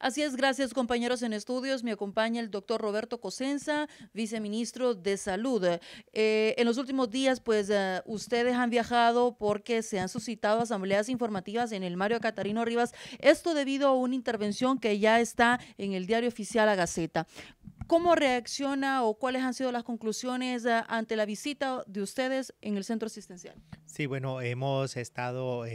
Así es, gracias compañeros en estudios. Me acompaña el doctor Roberto Cosenza, viceministro de Salud. Eh, en los últimos días, pues, eh, ustedes han viajado porque se han suscitado asambleas informativas en el Mario Catarino Rivas. Esto debido a una intervención que ya está en el diario oficial La Gaceta. ¿Cómo reacciona o cuáles han sido las conclusiones eh, ante la visita de ustedes en el centro asistencial? Sí, bueno, hemos estado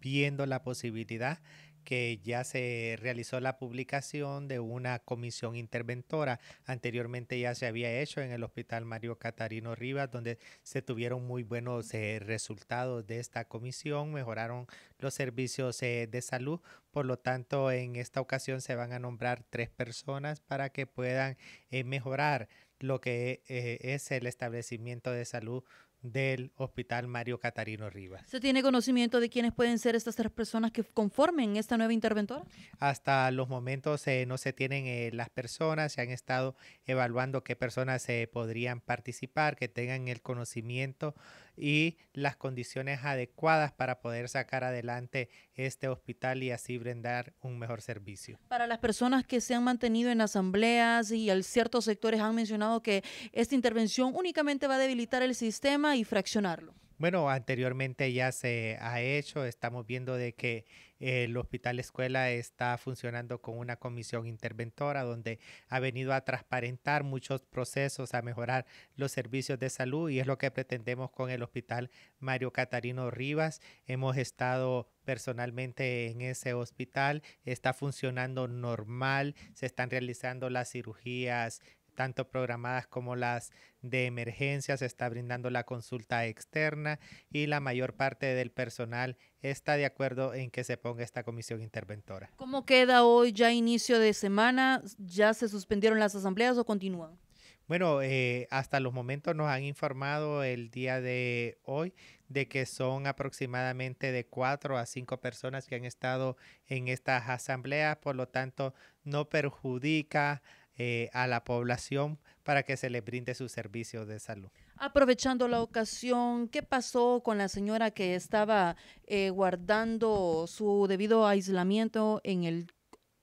viendo la posibilidad que ya se realizó la publicación de una comisión interventora. Anteriormente ya se había hecho en el Hospital Mario Catarino Rivas, donde se tuvieron muy buenos eh, resultados de esta comisión, mejoraron los servicios eh, de salud. Por lo tanto, en esta ocasión se van a nombrar tres personas para que puedan eh, mejorar lo que es el establecimiento de salud del Hospital Mario Catarino Rivas. ¿Se tiene conocimiento de quiénes pueden ser estas tres personas que conformen esta nueva interventora? Hasta los momentos eh, no se tienen eh, las personas, se han estado evaluando qué personas se eh, podrían participar, que tengan el conocimiento y las condiciones adecuadas para poder sacar adelante este hospital y así brindar un mejor servicio. Para las personas que se han mantenido en asambleas y al ciertos sectores han mencionado que esta intervención únicamente va a debilitar el sistema y fraccionarlo. Bueno, anteriormente ya se ha hecho, estamos viendo de que el hospital escuela está funcionando con una comisión interventora donde ha venido a transparentar muchos procesos, a mejorar los servicios de salud y es lo que pretendemos con el hospital Mario Catarino Rivas. Hemos estado personalmente en ese hospital, está funcionando normal, se están realizando las cirugías tanto programadas como las de emergencia, se está brindando la consulta externa y la mayor parte del personal está de acuerdo en que se ponga esta comisión interventora. ¿Cómo queda hoy ya inicio de semana? ¿Ya se suspendieron las asambleas o continúan? Bueno, eh, hasta los momentos nos han informado el día de hoy de que son aproximadamente de cuatro a cinco personas que han estado en estas asambleas, por lo tanto no perjudica eh, a la población para que se le brinde su servicio de salud. Aprovechando la ocasión, ¿qué pasó con la señora que estaba eh, guardando su debido aislamiento en el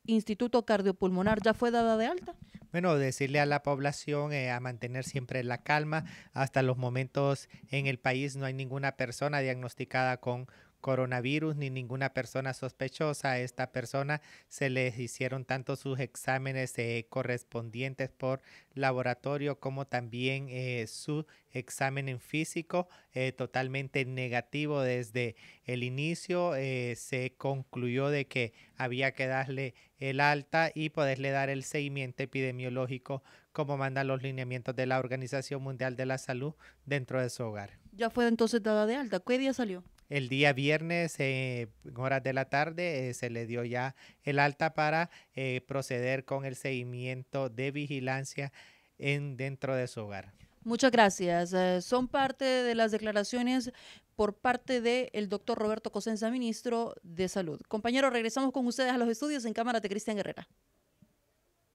Instituto Cardiopulmonar? ¿Ya fue dada de alta? bueno, decirle a la población eh, a mantener siempre la calma. Hasta los momentos en el país no hay ninguna persona diagnosticada con coronavirus ni ninguna persona sospechosa. A esta persona se les hicieron tanto sus exámenes eh, correspondientes por laboratorio como también eh, su examen en físico eh, totalmente negativo desde el inicio. se concluyó de que había que darle el alta y poderle dar el seguimiento epidemiológico como mandan los lineamientos de la Organización Mundial de la Salud dentro de su hogar. Ya fue entonces dada de alta. ¿Qué día salió? El día viernes, eh, en horas de la tarde, eh, se le dio ya el alta para eh, proceder con el seguimiento de vigilancia en, dentro de su hogar. Muchas gracias. son parte de las declaraciones por parte del doctor Roberto Cosenza, ministro de Salud. Compañero, regresamos con ustedes a los estudios en Cámara de Cristian Herrera.